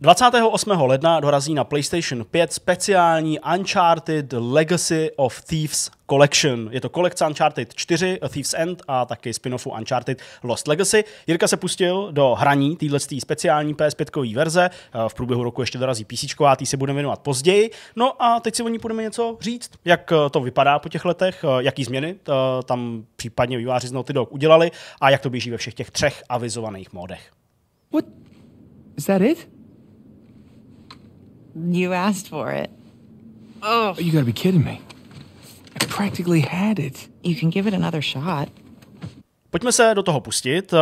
28. ledna dorazí na PlayStation 5 speciální Uncharted Legacy of Thieves Collection. Je to kolekce Uncharted 4, A Thieves End a taky spin-offu Uncharted Lost Legacy. Jirka se pustil do hraní téhle speciální PS5 verze. Eh, v průběhu roku ještě dorazí PC, a tý se budeme věnovat později. No a teď si o ní budeme něco říct, jak eh, to vypadá po těch letech, eh, jaký změny tam případně výváři z Naughty Dog udělali a jak to běží ve všech těch třech avizovaných módech. What? Is that it? You asked for it. Oh. You gotta be kidding me. I practically had it. You can give it another shot. Pojďme se do toho pustit. Eh,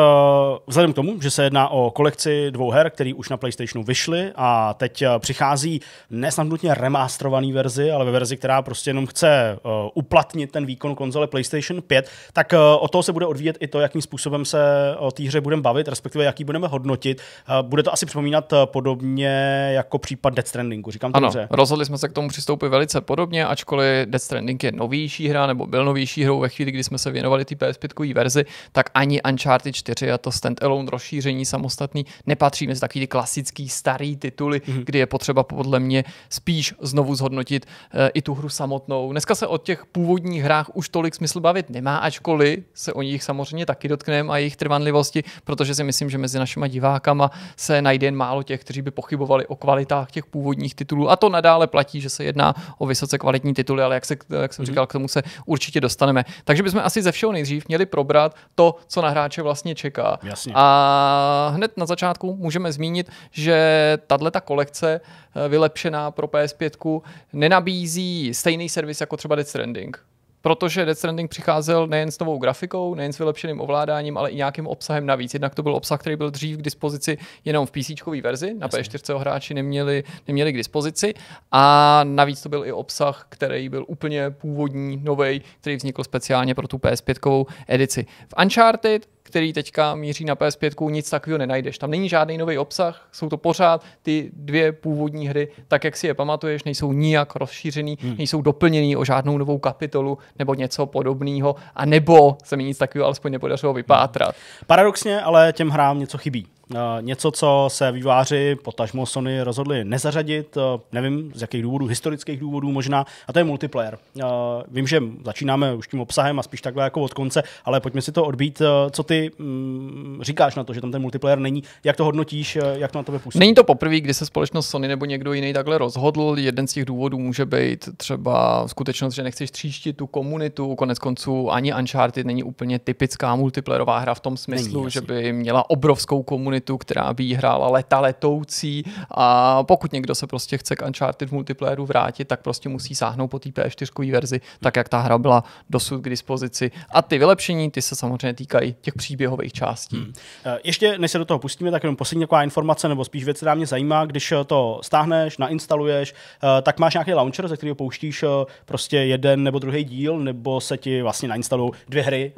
vzhledem k tomu, že se jedná o kolekci dvou her, které už na PlayStationu vyšly a teď eh, přichází nesnad nutně remasterovaný verzi, ale ve verzi, která prostě jenom chce eh, uplatnit ten výkon konzole PlayStation 5, tak o toho se bude odvíjet i to, jakým způsobem se o té hře budeme bavit, respektive jaký budeme hodnotit. Bude to asi připomínat podobně jako případ Death Strandingu, říkám to ano, dobře. rozhodli jsme se k tomu přistoupit velice podobně, ačkoliv Death Stranding je novější hra nebo byl novější hrou ve chvíli, kdy jsme se věnovali té PS5 verzi, tak ani Uncharted 4 a to standalone rozšíření samostatný nepatří mezi takový ty klasický starý tituly, mm-hmm. kdy je potřeba podle mě spíš znovu zhodnotit e, i tu hru samotnou. Dneska se o těch původních hrách už tolik smysl bavit nemá, ačkoliv se o nich samozřejmě taky dotkneme a jejich trvanlivosti, protože si myslím, že mezi našima divákama se najde jen málo těch, kteří by pochybovali o kvalitách těch původních titulů. A to nadále platí, že se jedná o vysoce kvalitní tituly, ale jak, se, jak jsem mm-hmm. říkal, k tomu se určitě dostaneme. Takže bychom asi ze všeho nejdřív měli probrat, to, co na hráče vlastně čeká. Jasně. A hned na začátku můžeme zmínit, že tahle ta kolekce eh, vylepšená pro PS5 nenabízí stejný servis jako třeba Dead Stranding protože Death Stranding přicházel nejen s novou grafikou, nejen s vylepšeným ovládáním, ale i nějakým obsahem navíc. Jednak to byl obsah, který byl dřív k dispozici jenom v PC verzi, na P4 hráči neměli, neměli k dispozici a navíc to byl i obsah, který byl úplně původní, nový, který vznikl speciálně pro tu PS5 edici. V Uncharted který teďka míří na PS5, nic takového nenajdeš. Tam není žádný nový obsah, jsou to pořád ty dvě původní hry, tak jak si je pamatuješ, nejsou nijak rozšířený, hmm. nejsou doplněný o žádnou novou kapitolu nebo něco podobného, a nebo se mi nic takového alespoň nepodařilo vypátrat. Hmm. Paradoxně, ale těm hrám něco chybí. Eh, něco, co se výváři potažmo Sony rozhodli nezařadit, eh, nevím z jakých důvodů, historických důvodů možná, a to je multiplayer. Eh, vím, že začínáme už tím obsahem a spíš takhle jako od konce, ale pojďme si to odbít. Co ty mm, říkáš na to, že tam ten multiplayer není? Jak to hodnotíš, jak to na tebe působí? Není to poprvé, kdy se společnost Sony nebo někdo jiný takhle rozhodl. Jeden z těch důvodů může být třeba skutečnost, že nechceš tříštit tu komunitu. Konec konců ani Uncharted není úplně typická multiplayerová hra v tom smyslu, není, že by měla obrovskou komunitu komunitu, která by jí hrála leta letoucí a pokud někdo se prostě chce k Uncharted multiplayeru vrátit, tak prostě musí sáhnout po té P4 verzi, tak jak ta hra byla dosud k dispozici. A ty vylepšení, ty se samozřejmě týkají těch příběhových částí. Hmm. Eh, ještě než se do toho pustíme, tak jenom poslední taková informace, nebo spíš věc, která mě zajímá, když eh, to stáhneš, nainstaluješ, eh, tak máš nějaký launcher, ze kterého pouštíš prostě jeden nebo druhý díl, nebo se ti vlastně nainstalují dvě hry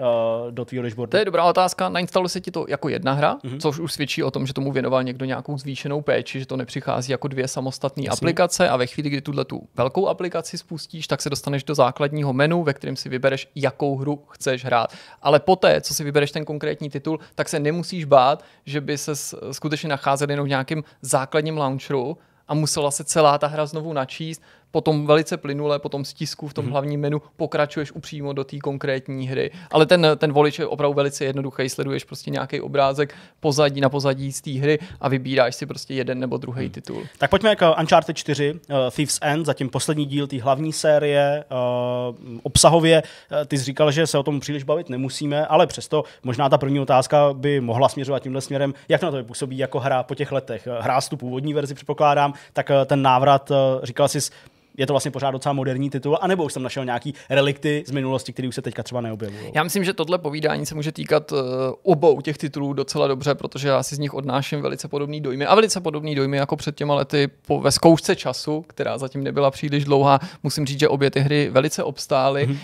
do tvého dashboardu? To je dobrá otázka. Nainstaluje se ti to jako jedna hra, mm-hmm. což už svědčí o tom, že tomu věnoval někdo nějakou zvýšenou péči, že to nepřichází jako dvě samostatné aplikace a ve chvíli, kdy tuhle tu velkou aplikaci spustíš, tak se dostaneš do základního menu, ve kterém si vybereš, jakou hru chceš hrát. Ale poté, co si vybereš ten konkrétní titul, tak se nemusíš bát, že by se eh, skutečně nacházel jenom v nějakém základním launcheru a musela se celá ta hra znovu načíst, potom velice plynule, potom stisku v tom mm-hmm. hlavním menu pokračuješ upřímo do té konkrétní hry. Ale ten, ten volič je opravdu velice jednoduchý, sleduješ prostě nějaký obrázek pozadí na pozadí z té hry a vybíráš si prostě jeden nebo druhý hmm. titul. Tak pojďme k Uncharted 4, uh, eh, Thieves End, zatím poslední díl té hlavní série. Uh, obsahově uh, ty jsi říkal, že se o tom příliš bavit nemusíme, ale přesto možná ta první otázka by mohla směřovat tímhle směrem. Jak na to působí jako hra po těch letech? Hrá tu původní verzi, předpokládám, tak uh, ten návrat, uh, říkal jsi, je to vlastně pořád docela moderní titul, anebo už jsem našel nějaký relikty z minulosti, které už se teďka třeba neobjevují. Já myslím, že tohle povídání se může týkat eh, obou těch titulů docela dobře, protože já si z nich odnáším velice podobný dojmy a velice podobný dojmy jako před těma lety po, ve zkoušce času, která zatím nebyla příliš dlouhá. Musím říct, že obě ty hry velice obstály, mm-hmm.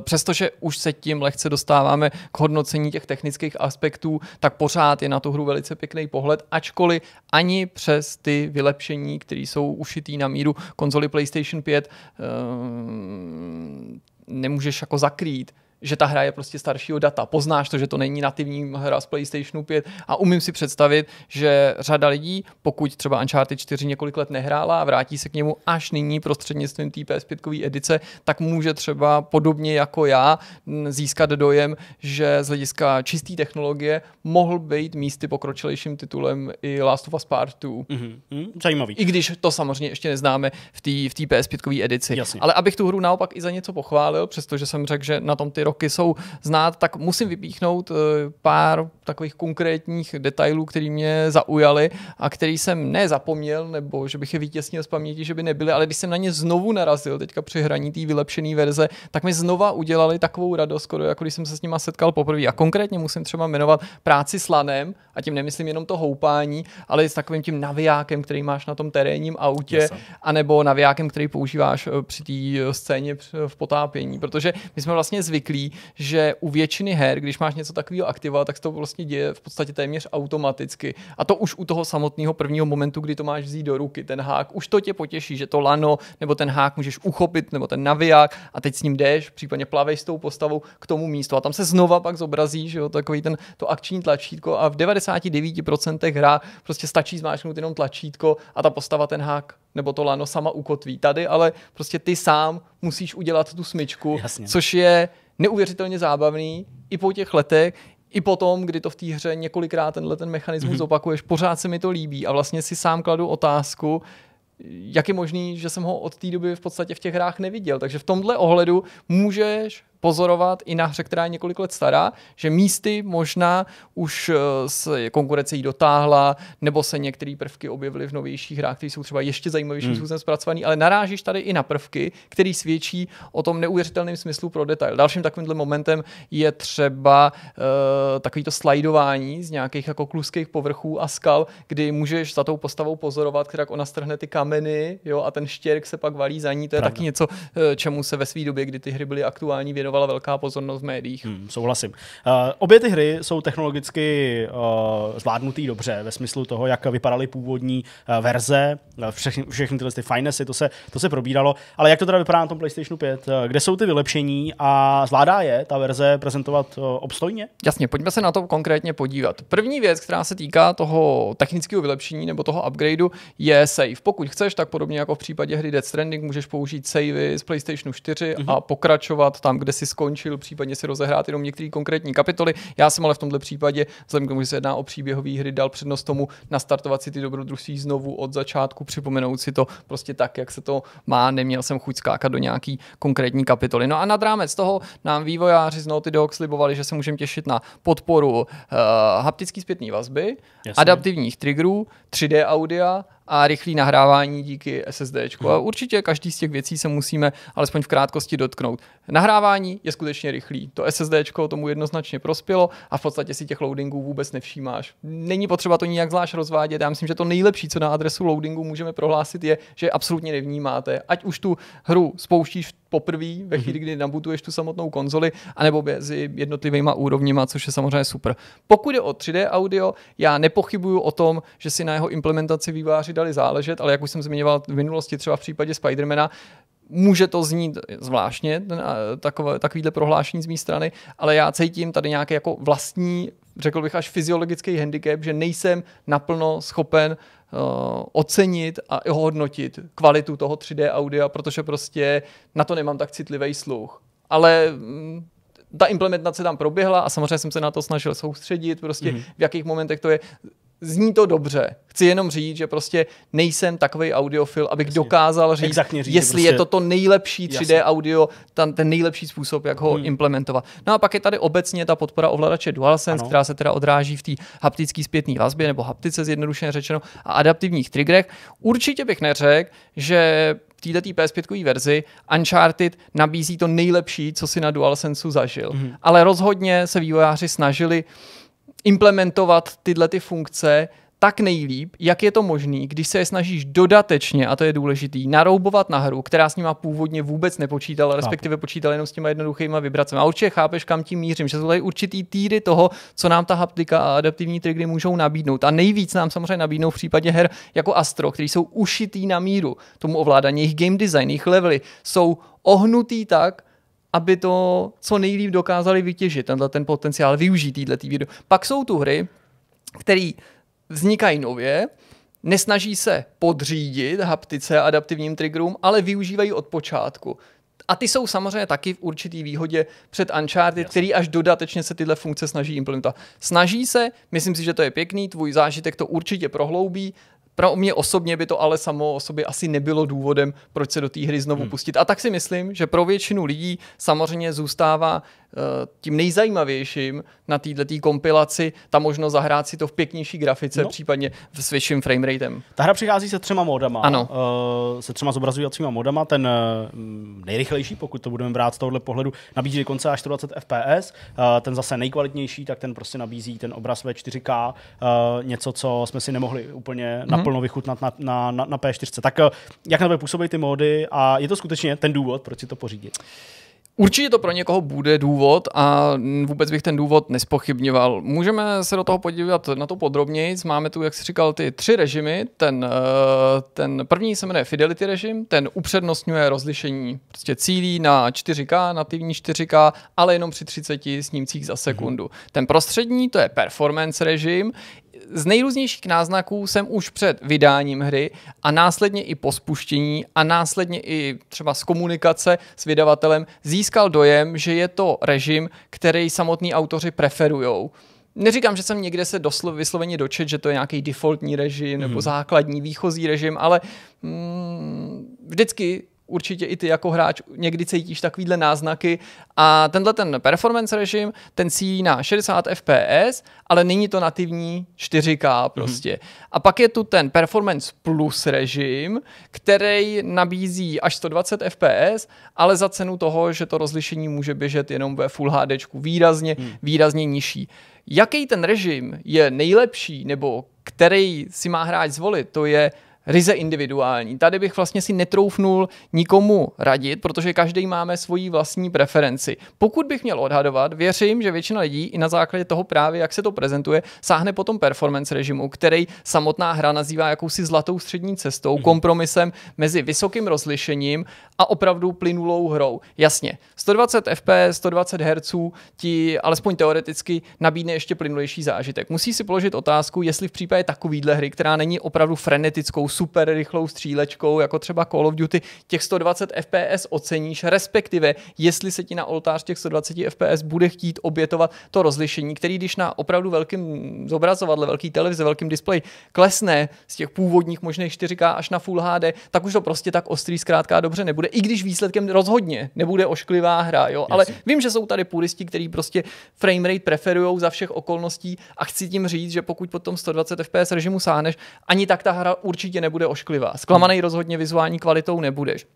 přestože už se tím lehce dostáváme k hodnocení těch technických aspektů, tak pořád je na tu hru velice pěkný pohled, ačkoliv ani přes ty vylepšení, které jsou ušitý na míru konzoli PlayStation PlayStation 5 um, ehm, nemůžeš jako zakrýt, že ta hra je prostě staršího data. Poznáš to, že to není nativní hra z PlayStation 5 a umím si představit, že řada lidí, pokud třeba Uncharted 4 několik let nehrála a vrátí se k němu až nyní prostřednictvím té PS5 edice, tak může třeba podobně jako já získat dojem, že z hlediska čisté technologie mohl být místy pokročilejším titulem i Last of Us Part 2. Mm-hmm. Mhm, zajímavý. I když to samozřejmě ještě neznáme v té v PS5 edici. Jasně. Ale abych tu hru naopak i za něco pochválil, přestože jsem řekl, že na tom ty kroky jsou znát, tak musím vypíchnout eh, pár takových konkrétních detailů, které mě zaujaly a který jsem nezapomněl, nebo že bych je vytěsnil z paměti, že by nebyly, ale když jsem na ně znovu narazil teďka při hraní té vylepšené verze, tak mi znova udělali takovou radost, skoro jako když jsem se s nima setkal poprvé. A konkrétně musím třeba jmenovat práci s lanem, a tím nemyslím jenom to houpání, ale i s takovým tím navijákem, který máš na tom terénním autě, anebo navijákem, který používáš eh, při té eh, scéně v potápění. Protože my jsme vlastně zvyklí, že u většiny her, když máš něco takového aktiva, tak se to vlastně děje v podstatě téměř automaticky. A to už u toho samotného prvního momentu, kdy to máš vzít do ruky, ten hák, už to tě potěší, že to lano nebo ten hák můžeš uchopit, nebo ten naviják a teď s ním jdeš, případně plaveš s tou postavou k tomu místu. A tam se znova pak zobrazí, že jo, takový ten, to akční tlačítko a v 99% hra prostě stačí zmáčknout jenom tlačítko a ta postava ten hák nebo to lano sama ukotví. Tady ale prostě ty sám musíš udělat tu smyčku, Jasně. což je neuvěřitelně zábavný i po těch letech, i potom, kdy to v té hře několikrát tenhle ten mechanismus mm-hmm. opakuješ, pořád se mi to líbí a vlastně si sám kladu otázku, jak je možný, že jsem ho od té doby v podstatě v těch hrách neviděl. Takže v tomhle ohledu můžeš pozorovat i na hře, která je několik let stará, že místy možná už eh, s konkurence jí dotáhla, nebo se některé prvky objevily v novějších hrách, které jsou třeba ještě zajímavější, hmm. způsobem zpracované, ale narážíš tady i na prvky, které svědčí o tom neuvěřitelném smyslu pro detail. Dalším takovým momentem je třeba uh, takovýto slajdování z nějakých jako kluských povrchů a skal, kdy můžeš za tou postavou pozorovat, která ona strhne ty kameny jo, a ten štěrk se pak valí za ní. To je Pravda. taky něco, eh, čemu se ve své době, kdy ty hry byly aktuální, věnovat věnovala velká pozornost v médiích. Hmm, souhlasím. Uh, obě ty hry jsou technologicky uh, zvládnutý dobře, ve smyslu toho, jak vypadaly původní uh, verze, všechny, všechny tyhle ty finesy, to se, to se probíralo, ale jak to teda vypadá na tom PlayStationu 5, uh, kde jsou ty vylepšení a zvládá je ta verze prezentovat uh, obstojně? Jasně, pojďme se na to konkrétně podívat. První věc, která se týká toho technického vylepšení nebo toho upgradeu, je save. Pokud chceš, tak podobně jako v případě hry Dead Stranding můžeš použít savey z PlayStationu 4 mm-hmm. a pokračovat tam, kde si si skončil, případně si rozehrát jenom některé konkrétní kapitoly. Já jsem ale v tomto případě, vzhledem k tomu, že se jedná o příběhové hry, dal přednost tomu nastartovat si ty dobrodružství znovu od začátku, připomenout si to prostě tak, jak se to má. Neměl jsem chuť skákat do nějaký konkrétní kapitoly. No a nad rámec toho nám vývojáři z Naughty Dog slibovali, že se můžeme těšit na podporu uh, haptický zpětné vazby, Jasně. adaptivních triggerů, 3D audia a rychlé nahrávání díky SSD. Hmm. A určitě každý z těch věcí se musíme alespoň v krátkosti dotknout. Nahrávání je skutečně rychlý. To SSD tomu jednoznačně prospělo a v podstatě si těch loadingů vůbec nevšímáš. Není potřeba to nijak zvlášť rozvádět. Já myslím, že to nejlepší, co na adresu loadingu můžeme prohlásit, je, že absolutně nevnímáte. Ať už tu hru spouštíš v poprvé ve mhm. chvíli, kdy nabutuješ tu samotnou konzoli, anebo mezi jednotlivými úrovněma, což je samozřejmě super. Pokud je o 3D audio, já nepochybuju o tom, že si na jeho implementaci výváři dali záležet, ale jak už jsem zmiňoval v minulosti třeba v případě Spidermana, Může to znít zvláštně, takovýhle prohlášení z mé strany, ale já cítím tady nějaký jako vlastní, řekl bych až fyziologický handicap, že nejsem naplno schopen uh, Eh, ocenit a ohodnotit kvalitu toho 3D audia, protože prostě na to nemám tak citlivý sluch. Ale mm, ta implementace tam proběhla a samozřejmě jsem se na to snažil soustředit, prostě mm. v jakých momentech to je zní to dobře. Chci jenom říct, že prostě nejsem takový audiofil, abych Jasně. dokázal říct, Exaktně říct jestli prostě... je to to nejlepší 3D Jasně. audio, ten, ten nejlepší způsob, jak ho hmm. implementovat. No a pak je tady obecně ta podpora ovladače DualSense, ano. která se teda odráží v té haptické zpětné vazbě, nebo haptice zjednodušeně řečeno, a adaptivních triggerech. Určitě bych neřekl, že této PS5 verzi Uncharted nabízí to nejlepší, co si na DualSenseu zažil. Hmm. Ale rozhodně se vývojáři snažili uh, implementovat tyhle ty funkce tak nejlíp, jak je to možný, když se je snažíš dodatečně, a to je důležitý, naroubovat na hru, která s nima původně vůbec nepočítala, respektive počítala jenom s těma jednoduchýma vibracemi. A určitě chápeš, kam tím mířím, že jsou tady určitý týdy toho, co nám ta haptika a adaptivní triggery můžou nabídnout. A nejvíc nám samozřejmě nabídnou v případě her jako Astro, který jsou ušitý na míru tomu ovládání, jejich game design, jejich levely jsou ohnutý tak, aby to co nejlíp dokázali vytěžit, tenhle ten potenciál, využít této tý video. Pak jsou tu hry, které vznikají nově, nesnaží se podřídit haptice adaptivním triggerům, ale využívají od počátku. A ty jsou samozřejmě taky v určitý výhodě před Uncharted, Jasně. který až dodatečně se tyhle funkce snaží implementovat. Snaží se, myslím si, že to je pěkný, tvůj zážitek to určitě prohloubí, pro mě osobně by to ale samo o sobě asi nebylo důvodem, proč se do té hry znovu hmm. pustit. A tak si myslím, že pro většinu lidí samozřejmě zůstává uh, tím nejzajímavějším na této kompilaci ta možnost zahrát si to v pěknější grafice, no. případně s vyšším frameratem. Ta hra přichází se třema modama. Ano. Uh, se třema zobrazujícíma modama. Ten uh, nejrychlejší, pokud to budeme brát z tohohle pohledu, nabízí dokonce až 120 FPS. Uh, ten zase nejkvalitnější, tak ten prostě nabízí ten obraz ve 4K, uh, něco, co jsme si nemohli úplně hmm. naplnit naplno vychutnat na, na, na, na P4. Tak eh, jak na to působí ty módy a je to skutečně ten důvod, proč si to pořídit? Určitě to pro někoho bude důvod a vůbec bych ten důvod nespochybňoval. Můžeme se do toho podívat na to podrobněji. Máme tu, jak jsi říkal, ty tři režimy. Ten, eh, ten první se jmenuje Fidelity režim, ten upřednostňuje rozlišení. Prostě cílí na 4K, nativní 4K, ale jenom při 30 snímcích za sekundu. Mhm. Ten prostřední, to je performance režim, z nejrůznějších náznaků jsem už před vydáním hry a následně i po spuštění a následně i třeba z komunikace s vydavatelem získal dojem, že je to režim, který samotní autoři preferujou. Neříkám, že jsem někde se doslo, vysloveně dočet, že to je nějaký defaultní režim mm. nebo mhm. základní výchozí režim, ale mm, vždycky určitě i ty jako hráč někdy cítíš takovýhle náznaky a tenhle ten performance režim, ten cílí na 60 fps, ale není to nativní 4K mhm. prostě. Mm-hmm. A pak je tu ten performance plus režim, který nabízí až 120 fps, ale za cenu toho, že to rozlišení může běžet jenom ve Full HD výrazně, mm. výrazně nižší. Jaký ten režim je nejlepší nebo který si má hráč zvolit, to je ryze individuální. Tady bych vlastně si netroufnul nikomu radit, protože každý máme svoji vlastní preferenci. Pokud bych měl odhadovat, věřím, že většina lidí i na základě toho právě, jak se to prezentuje, sáhne po tom performance režimu, který samotná hra nazývá jakousi zlatou střední cestou, mhm. kompromisem mezi vysokým rozlišením a opravdu plynulou hrou. Jasně, 120 FPS, 120 Hz ti alespoň teoreticky nabídne ještě plynulejší zážitek. Musí si položit otázku, jestli v případě takovýhle hry, která není opravdu frenetickou super rychlou střílečkou, jako třeba Call of Duty, těch 120 FPS oceníš, respektive jestli se ti na oltář těch 120 FPS bude chtít obětovat to rozlišení, který když na opravdu velkým zobrazovadle, velký televize, velkým displeji klesne z těch původních možných 4K až na Full HD, tak už to prostě tak ostrý zkrátka dobře nebude, i když výsledkem rozhodně nebude ošklivá hra, jo, ale Jasně. vím, že jsou tady puristi, kteří prostě frame rate preferují za všech okolností a chci tím říct, že pokud potom 120 FPS režimu sáhneš, ani tak ta hra určitě nebude ošklivá. Zklamaný rozhodně vizuální kvalitou nebudeš.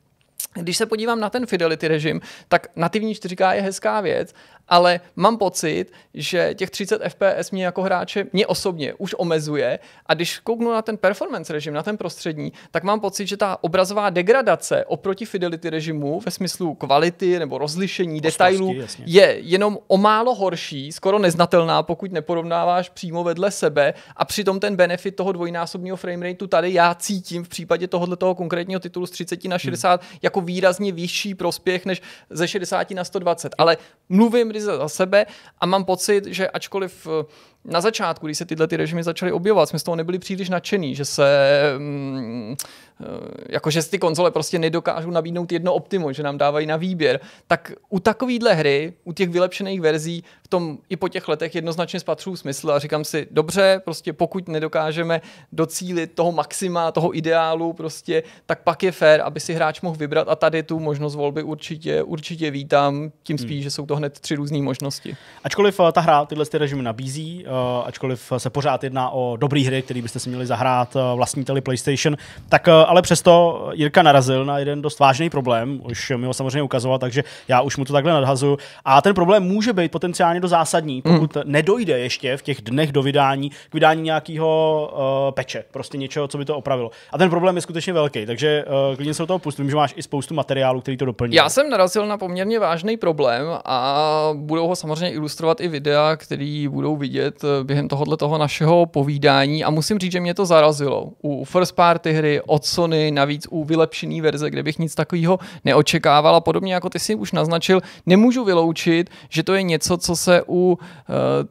Když se podívám na ten fidelity režim, tak nativní 4K je hezká věc, ale mám pocit, že těch 30 FPS mě jako hráče, mě osobně už omezuje a když kouknu na ten performance režim, na ten prostřední, tak mám pocit, že ta obrazová degradace oproti fidelity režimu ve smyslu kvality nebo rozlišení Ostrostí, detailů jasně. je jenom o málo horší, skoro neznatelná, pokud neporovnáváš přímo vedle sebe a přitom ten benefit toho dvojnásobného frame rateu tady já cítím v případě tohoto toho konkrétního titulu z 30 na 60 hmm. jako výrazně vyšší prospěch než ze 60 na 120, ale mluvím chvíli za sebe a mám pocit, že ačkoliv eh, na začátku, když se tyhle ty režimy začaly objevovat, jsme z toho nebyli příliš nadšený, že se mm, eh, jakože ty konzole prostě nedokážou nabídnout jedno optimum, že nám dávají na výběr, tak u takovýhle hry, u těch vylepšených verzí, v tom i po těch letech jednoznačně spatřu smysl a říkám si, dobře, prostě pokud nedokážeme docílit toho maxima, toho ideálu, prostě, tak pak je fér, aby si hráč mohl vybrat a tady tu možnost volby určitě, určitě vítám, tím hmm. spíš, hmm. že jsou to hned tři různé možnosti. Ačkoliv eh, ta hra tyhle režimy nabízí, eh, Eh, ačkoliv se pořád jedná o dobré hry, které byste si měli zahrát eh, vlastníteli PlayStation, tak eh, ale přesto Jirka narazil na jeden dost vážný problém, už mi ho samozřejmě ukazoval, takže já už mu to takhle nadhazuju. A ten problém může být potenciálně do zásadní, hmm. pokud mm. nedojde ještě v těch dnech do vydání k vydání nějakého uh, peče, prostě něčeho, co by to opravilo. A ten problém je skutečně velký, takže uh, klidně se do toho pustím, Vím, že máš i spoustu materiálu, který to doplní. Já jsem narazil na poměrně vážný problém a budou ho samozřejmě ilustrovat i videa, které budou vidět Eh, během tohohle toho našeho povídání a musím říct, že mě to zarazilo. U first party hry od Sony, navíc u vylepšený verze, kde bych nic takového neočekával a podobně, jako ty si už naznačil, nemůžu vyloučit, že to je něco, co se u uh,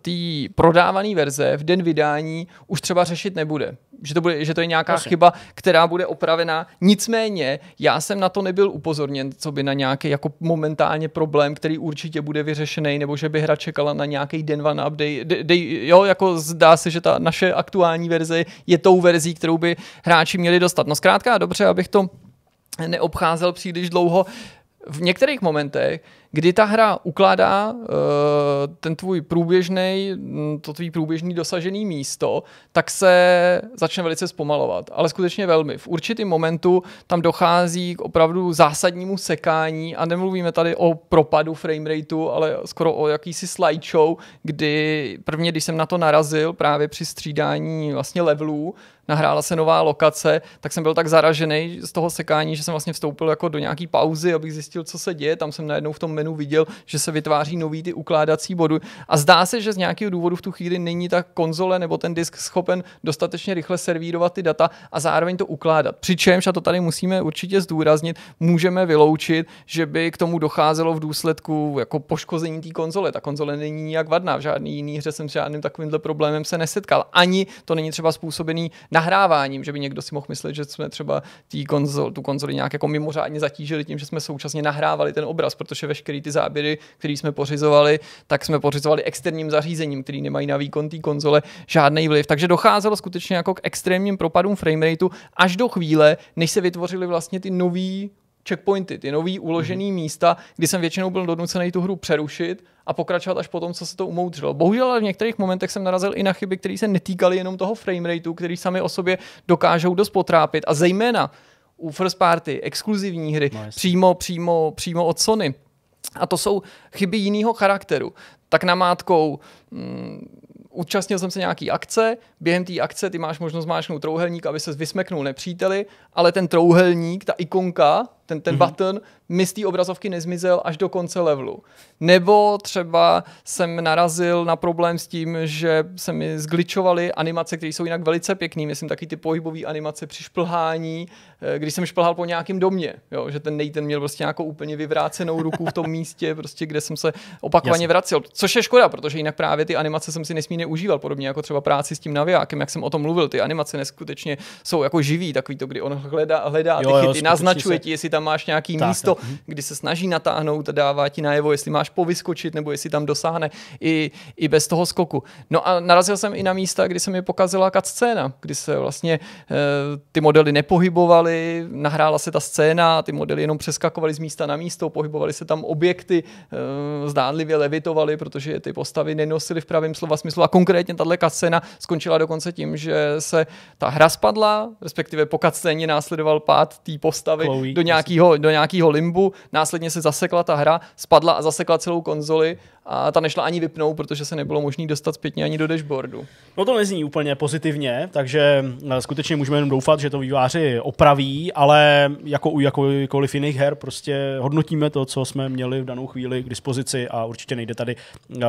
té prodávané verze v den vydání už třeba řešit nebude že to, bude, že to je nějaká Asi. chyba, která bude opravená. Nicméně, já jsem na to nebyl upozorněn, co by na nějaký jako momentálně problém, který určitě bude vyřešený, nebo že by hra čekala na nějaký den one update. De, de, jo, jako zdá se, že ta naše aktuální verze je tou verzí, kterou by hráči měli dostat. No zkrátka, dobře, abych to neobcházel příliš dlouho. V některých momentech kdy ta hra ukládá uh, ten tvůj průběžný, mm, to tvůj průběžný dosažený místo, tak se začne velice zpomalovat, ale skutečně velmi. V určitém momentu tam dochází k opravdu zásadnímu sekání a nemluvíme tady o propadu rateu, ale skoro o jakýsi slideshow, kdy prvně, když jsem na to narazil právě při střídání vlastně levelů, nahrála se nová lokace, tak jsem byl tak zaražený z toho sekání, že jsem vlastně vstoupil jako do nějaký pauzy, abych zjistil, co se děje. Tam jsem najednou v tom menu viděl, že se vytváří nový ty ukládací body a zdá se, že z nějakého důvodu v tu chvíli není ta konzole nebo ten disk schopen dostatečně rychle servírovat ty data a zároveň to ukládat. Přičemž, a to tady musíme určitě zdůraznit, můžeme vyloučit, že by k tomu docházelo v důsledku jako poškození té konzole. Ta konzole není nijak vadná, v žádný jiný hře jsem s žádným takovýmhle problémem se nesetkal. Ani to není třeba způsobený nahráváním, že by někdo si mohl myslet, že jsme třeba tý konzol, tu konzoli nějak jako mimořádně zatížili tím, že jsme současně nahrávali ten obraz, protože veš- veškeré ty záběry, které jsme pořizovali, tak jsme pořizovali externím zařízením, který nemají na výkon té konzole žádný vliv. Takže docházelo skutečně jako k extrémním propadům rateu až do chvíle, než se vytvořily vlastně ty nový checkpointy, ty nový uložený mm-hmm. místa, kdy jsem většinou byl donucený tu hru přerušit a pokračovat až potom, co se to umoudřilo. Bohužel ale v některých momentech jsem narazil i na chyby, které se netýkaly jenom toho rateu, který sami o sobě dokážou dost potrápit a zejména u first party, exkluzivní hry, no, přímo, přímo, přímo od Sony a to jsou chyby jiného charakteru. Tak namátkou, mm, účastnil jsem se nějaký akce, během té akce ty máš možnost mášnout trouhelník, aby se vysmeknul nepříteli, ale ten trouhelník, ta ikonka, ten, ten mm-hmm. button mi z té obrazovky nezmizel až do konce levelu. Nebo třeba jsem narazil na problém s tím, že se mi zgličovaly animace, které jsou jinak velice pěkný. Myslím taky ty pohybové animace při šplhání, eh, když jsem šplhal po nějakém domě, jo, že ten Nathan měl prostě nějakou úplně vyvrácenou ruku v tom místě, prostě kde jsem se opakovaně Jasne. vracel. Což je škoda, protože jinak právě ty animace jsem si nesmírně užíval, podobně jako třeba práci s tím navijákem, jak jsem o tom mluvil. Ty animace neskutečně jsou jako živý, takový to, kdy on hledá, hledá jo, ty chyty, jo, naznačuje se. ti, jestli tam máš nějaký tak, místo, tak. Mhm. kdy se snaží natáhnout a dává ti najevo, jestli máš povyskočit nebo jestli tam dosáhne i, i bez toho skoku. No a narazil jsem i na místa, kdy se mi pokazila kat scéna, kdy se vlastně e, ty modely nepohybovaly, nahrála se ta scéna, ty modely jenom přeskakovaly z místa na místo, pohybovaly se tam objekty, e, zdánlivě levitovaly, protože ty postavy nenosily v pravém slova smyslu a konkrétně tahle scéna skončila dokonce tím, že se ta hra spadla, respektive po scéně následoval pád té postavy Chloe, do nějaké nějakého do nějakého limbu, následně se zasekla ta hra, spadla a zasekla celou konzoli a ta nešla ani vypnout, protože se nebylo možné dostat zpětně ani do dashboardu. No to nezní úplně pozitivně, takže eh, skutečně můžeme jenom doufat, že to výváři opraví, ale jako u jakýkoliv jiných her prostě hodnotíme to, co jsme měli v danou chvíli k dispozici a určitě nejde tady uh,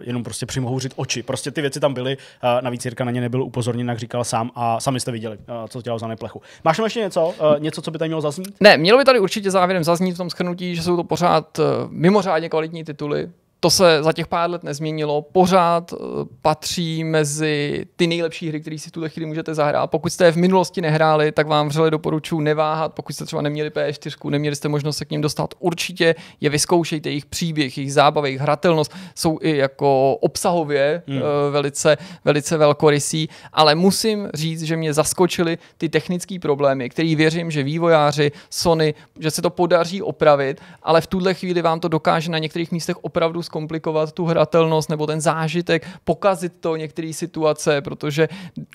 jenom prostě přimhouřit oči. Prostě ty věci tam byly, uh, navíc Jirka na ně nebyl upozorněn, jak říkal sám a sami jste viděli, uh, co dělal za neplechu. Máš tam ještě něco? Uh, něco, co by tady mělo zaznít? Ne, mělo by tady určitě závěrem zaznít v tom schrnutí, že jsou to pořád eh, mimořádně kvalitní tituly, to se za těch pár let nezměnilo, pořád eh, patří mezi ty nejlepší hry, které si v tuhle chvíli můžete zahrát. Pokud jste je v minulosti nehráli, tak vám vřele doporučuji neváhat, pokud jste třeba neměli PS4, neměli jste možnost se k ním dostat, určitě je vyzkoušejte, jejich příběh, jejich zábava, jejich hratelnost jsou i jako obsahově hmm. Eh, velice, velice velkorysí, ale musím říct, že mě zaskočily ty technické problémy, které věřím, že vývojáři Sony, že se to podaří opravit, ale v tuhle chvíli vám to dokáže na některých místech opravdu zkomplikovat tu hratelnost nebo ten zážitek, pokazit to některé situace, protože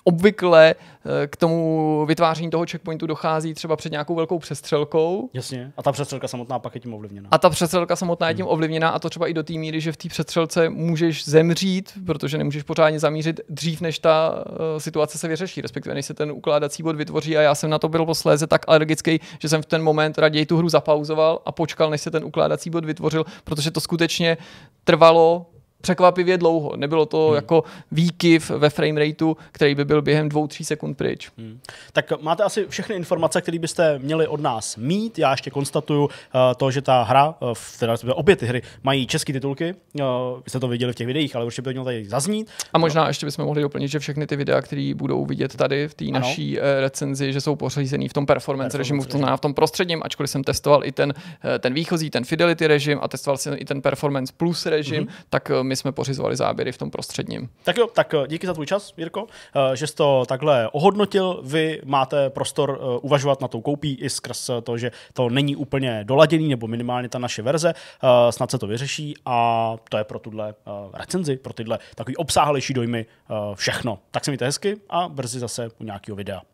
obvykle eh, k tomu vytváření toho checkpointu dochází třeba před nějakou velkou přestřelkou. Jasně. A ta přestřelka samotná pak je tím ovlivněna. A ta přestřelka samotná je tím hmm. ovlivněna a to třeba i do té míry, že v té přestřelce můžeš zemřít, protože nemůžeš pořádně zamířit dřív, než ta eh, situace se vyřeší, respektive než se ten ukládací bod vytvoří. A já jsem na to byl posléze tak alergický, že jsem v ten moment raději tu hru zapauzoval a počkal, než se ten ukládací bod vytvořil, protože to skutečně trvalo překvapivě dlouho. Nebylo to hmm. jako výkyv ve frame rateu, který by byl během 2-3 sekund pryč. Hmm. Tak máte asi všechny informace, které byste měli od nás mít. Já ještě konstatuju uh, to, že ta hra, uh, teda obě ty hry, mají české titulky. Uh, vy jste to viděli v těch videích, ale určitě by to mělo tady zaznít. A možná ještě bychom mohli doplnit, že všechny ty videa, které budou vidět tady v té naší uh, recenzi, že jsou pořízený v tom performance, performance režimu, to v tom prostředním, ačkoliv jsem testoval i ten, ten výchozí, ten fidelity režim a testoval jsem i ten performance plus režim, hmm. tak my jsme pořizovali záběry v tom prostředním. Tak jo, tak eh, díky za tvůj čas, Jirko, eh, že jsi to takhle ohodnotil. Vy máte prostor eh, uvažovat na tou koupí i skrz to, že to není úplně doladěný, nebo minimálně ta naše verze. Snad se to vyřeší a to je pro tuhle recenzi, pro tyhle takový obsáhlejší dojmy všechno. Tak se mějte hezky a brzy zase u nějakého videa.